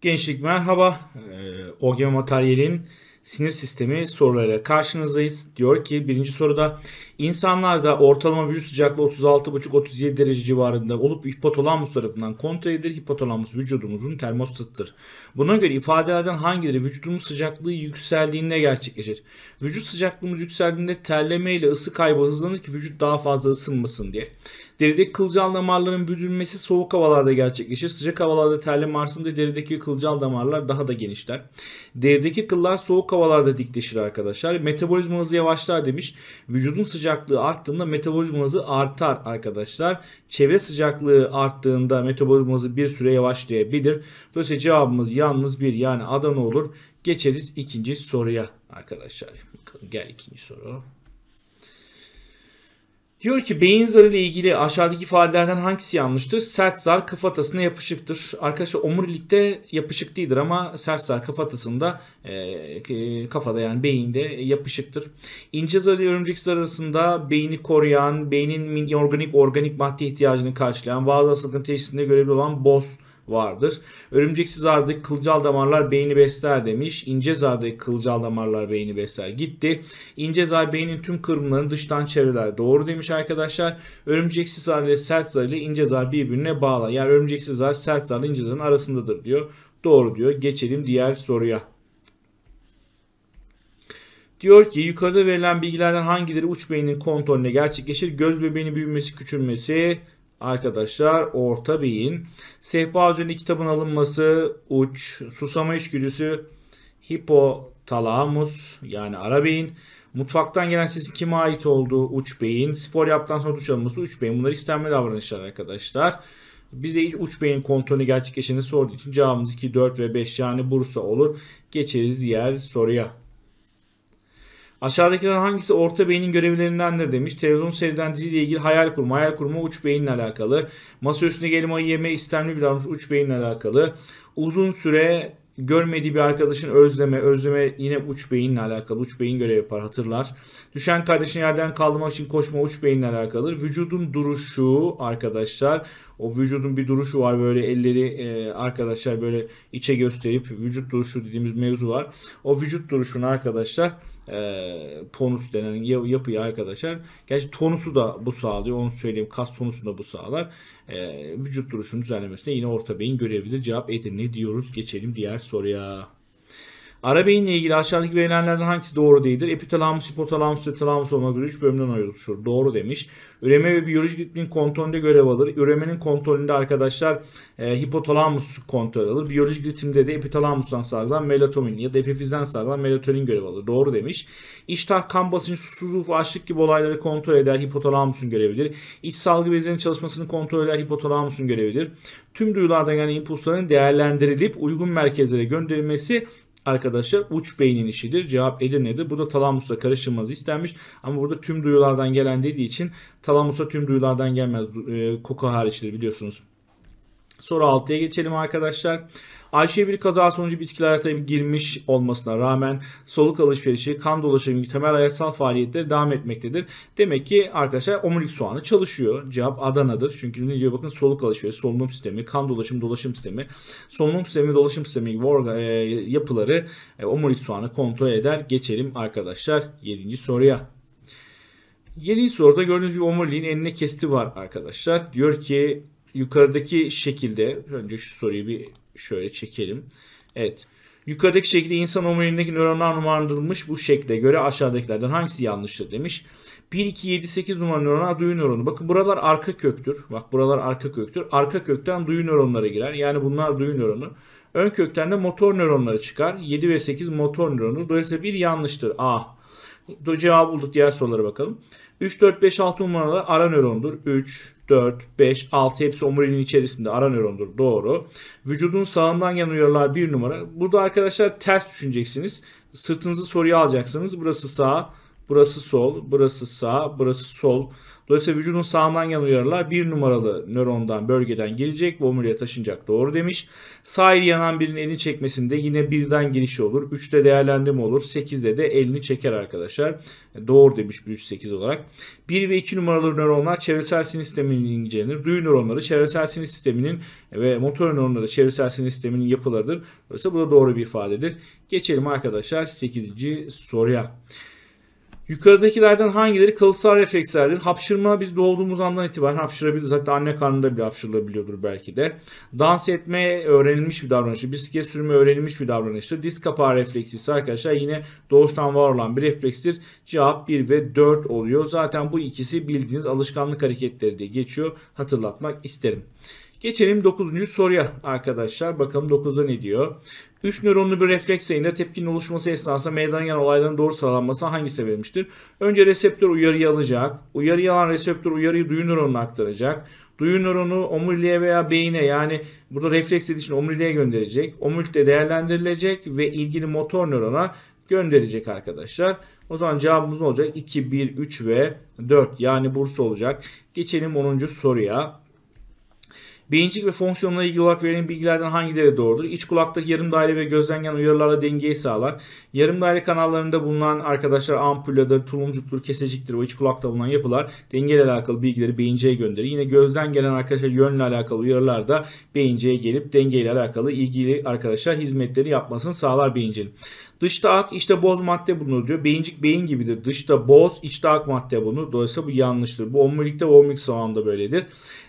Gençlik merhaba. Ee, OGM materyalin sinir sistemi sorularıyla karşınızdayız. Diyor ki birinci soruda insanlarda ortalama vücut sıcaklığı 36,5-37 derece civarında olup hipotalamus tarafından kontrol edilir. Hipotalamus vücudumuzun termostatıdır. Buna göre ifadelerden hangileri vücudumuz sıcaklığı yükseldiğinde gerçekleşir? Vücut sıcaklığımız yükseldiğinde terleme ile ısı kaybı hızlanır ki vücut daha fazla ısınmasın diye. Derideki kılcal damarların büzülmesi soğuk havalarda gerçekleşir. Sıcak havalarda terleme artsın diye derideki kılcal damarlar daha da genişler. Derideki kıllar soğuk havalarda dikleşir arkadaşlar. Metabolizma hızı yavaşlar demiş. Vücudun sıcaklığı arttığında metabolizma hızı artar arkadaşlar. Çevre sıcaklığı arttığında metabolizma hızı bir süre yavaşlayabilir. Dolayısıyla cevabımız yalnız bir yani Adana olur. Geçeriz ikinci soruya arkadaşlar. gel ikinci soru. Diyor ki beyin zarı ile ilgili aşağıdaki ifadelerden hangisi yanlıştır? Sert zar kafatasına yapışıktır. Arkadaşlar omurilikte yapışık değildir ama sert zar kafatasında e, e kafada yani beyinde yapışıktır. İnce zar ile örümcek zar arasında beyni koruyan, beynin organik organik madde ihtiyacını karşılayan, bazı sıkıntı teşhisinde görevli olan boz vardır. Örümceksiz zardaki kılcal damarlar beyni besler demiş. İnce zardaki kılcal damarlar beyni besler. Gitti. İnce zar beynin tüm kırımlarını dıştan çevreler. Doğru demiş arkadaşlar. Örümceksiz zar ile sert zar ile ince zar birbirine bağlı. Yani örümceksiz zar sert zar ile ince zarın arasındadır diyor. Doğru diyor. Geçelim diğer soruya. Diyor ki yukarıda verilen bilgilerden hangileri uç beynin kontrolüne gerçekleşir? Göz bebeğinin büyümesi, küçülmesi, arkadaşlar orta beyin. Sehpa üzerinde kitabın alınması, uç, susama içgüdüsü, hipotalamus yani ara beyin. Mutfaktan gelen sesin kime ait olduğu uç beyin. Spor yaptıktan sonra duş alınması uç beyin. Bunlar istenme davranışlar arkadaşlar. Bizde hiç uç beyin kontrolünü gerçekleşeni sorduğu için cevabımız 2, 4 ve 5 yani Bursa olur. Geçeriz diğer soruya. Aşağıdakilerden hangisi orta beynin görevlerindendir demiş. Televizyon seriden diziyle ilgili hayal kurma. Hayal kurma uç beyinle alakalı. Masa üstündeki elmayı yeme istemli bir davranış uç beyinle alakalı. Uzun süre görmediği bir arkadaşın özleme, özleme yine uç beyinle alakalı. Uç beyin görevi yapar, hatırlar. Düşen kardeşin yerden kaldırmak için koşma uç beyinle alakalı. Vücudun duruşu arkadaşlar. O vücudun bir duruşu var böyle elleri e, arkadaşlar böyle içe gösterip vücut duruşu dediğimiz mevzu var. O vücut duruşunu arkadaşlar e, tonus denen yapıyı arkadaşlar. Gerçi tonusu da bu sağlıyor. Onu söyleyeyim. Kas tonusunu da bu sağlar. E, vücut duruşunu düzenlemesine yine orta beyin görevidir. Cevap Edirne diyoruz. Geçelim diğer soruya. Arabeyinle ilgili aşağıdaki verilenlerden hangisi doğru değildir? Epitalamus, hipotalamus ve talamus olmak 3 bölümden oluşur. Doğru demiş. Üreme ve biyolojik ritmin kontrolünde görev alır. Üremenin kontrolünde arkadaşlar e, hipotalamus kontrol alır. Biyolojik ritimde de epitalamustan salgılan melatonin ya da epifizden salgılan melatonin görev alır. Doğru demiş. İştah, kan basıncı, susuzluk ve açlık gibi olayları kontrol eder. Hipotalamusun görevidir. İç salgı bezinin çalışmasını kontrol eder. Hipotalamusun görevidir. Tüm duyulardan gelen impulsların değerlendirilip uygun merkezlere gönderilmesi arkadaşlar uç beynin işidir. Cevap Edirne'de. Burada talamusa karışılması istenmiş. Ama burada tüm duyulardan gelen dediği için talamusa tüm duyulardan gelmez. E, koku hariçtir biliyorsunuz. Soru 6'ya geçelim arkadaşlar. Arkadaşlar. Ayşe bir kaza sonucu bitkiler hayata girmiş olmasına rağmen soluk alışverişi, kan dolaşımı gibi temel hayatsal faaliyetleri devam etmektedir. Demek ki arkadaşlar omurilik soğanı çalışıyor. Cevap Adana'dır. Çünkü ne diyor bakın soluk alışverişi, solunum sistemi, kan dolaşım dolaşım sistemi, solunum sistemi, dolaşım sistemi gibi organ, e, yapıları e, omurilik soğanı kontrol eder. Geçelim arkadaşlar 7. soruya. 7. soruda gördüğünüz gibi omuriliğin enine kesti var arkadaşlar. Diyor ki yukarıdaki şekilde önce şu soruyu bir şöyle çekelim. Evet. Yukarıdaki şekilde insan omuriliğindeki nöronlar numaralandırılmış bu şekle göre aşağıdakilerden hangisi yanlıştır demiş. 1, 2, 7, 8 numaralı nöronlar duyu nöronu. Bakın buralar arka köktür. Bak buralar arka köktür. Arka kökten duyu nöronlara girer. Yani bunlar duyu nöronu. Ön kökten de motor nöronları çıkar. 7 ve 8 motor nöronu. Dolayısıyla bir yanlıştır. A. Doğru cevabı bulduk. Diğer sorulara bakalım. 3, 4, 5, 6 numaralar ara nörondur. 3, 4, 5, 6 hepsi omuriliğin içerisinde ara nörondur. Doğru. Vücudun sağından gelen uyarılar 1 numara. Burada arkadaşlar ters düşüneceksiniz. Sırtınızı soruya alacaksınız. Burası sağ, burası sol, burası sağ, burası sol. Dolayısıyla vücudun sağından yan uyarılar bir numaralı nörondan bölgeden gelecek ve omuriliğe taşınacak doğru demiş. Sağ eli yanan birinin elini çekmesinde yine birden giriş olur. 3'te değerlendirme olur. 8'de de elini çeker arkadaşlar. Doğru demiş bir 3-8 olarak. 1 ve 2 numaralı nöronlar çevresel sinir sisteminin incelenir. Duyu nöronları çevresel sinir sisteminin ve motor nöronları çevresel sinir sisteminin yapılarıdır. Dolayısıyla bu da doğru bir ifadedir. Geçelim arkadaşlar 8. soruya. Yukarıdakilerden hangileri kalıtsal reflekslerdir? Hapşırma biz doğduğumuz andan itibaren hapşırabiliriz. Hatta anne karnında bile hapşırılabiliyordur belki de. Dans etmeye öğrenilmiş bir davranıştır. Bisiklet sürme öğrenilmiş bir davranıştır. Diz kapağı refleksi ise arkadaşlar yine doğuştan var olan bir reflekstir. Cevap 1 ve 4 oluyor. Zaten bu ikisi bildiğiniz alışkanlık hareketleri diye geçiyor. Hatırlatmak isterim. Geçelim 9. soruya arkadaşlar. Bakalım 9'da ne diyor? 3 nöronlu bir refleks yayında tepkinin oluşması esnasında meydana gelen olayların doğru sıralanması hangisi verilmiştir? Önce reseptör uyarıyı alacak. Uyarıyı alan reseptör uyarıyı duyu nöronuna aktaracak. Duyu nöronu omuriliğe veya beyine yani burada refleks dediği için omuriliğe gönderecek. Omurilikte değerlendirilecek ve ilgili motor nörona gönderecek arkadaşlar. O zaman cevabımız ne olacak? 2, 1, 3 ve 4 yani Bursa olacak. Geçelim 10. soruya. Beyincik ve fonksiyonla ilgili olarak verilen bilgilerden hangileri doğrudur? İç kulaktaki yarım daire ve gözden gelen uyarılarla dengeyi sağlar. Yarım daire kanallarında bulunan arkadaşlar ampulladır, tulumcuktur, keseciktir. O iç kulakta bulunan yapılar dengeyle alakalı bilgileri beyinceye gönderir. Yine gözden gelen arkadaşlar yönle alakalı uyarılar da beyinceye gelip dengeyle alakalı ilgili arkadaşlar hizmetleri yapmasını sağlar beyincin. Dışta ak işte boz madde bulunur diyor. Beyincik beyin gibidir. Dışta boz içte ak madde bulunur. Dolayısıyla bu yanlıştır. Bu omurilikte ve omurilik soğanında böyledir.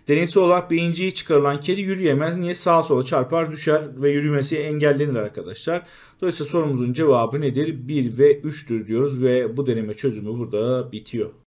Deneysel olarak beyinciği çıkarılan kedi yürüyemez. Niye? Sağa sola çarpar düşer ve yürümesi engellenir arkadaşlar. Dolayısıyla sorumuzun cevabı nedir? 1 ve 3'tür diyoruz ve bu deneme çözümü burada bitiyor.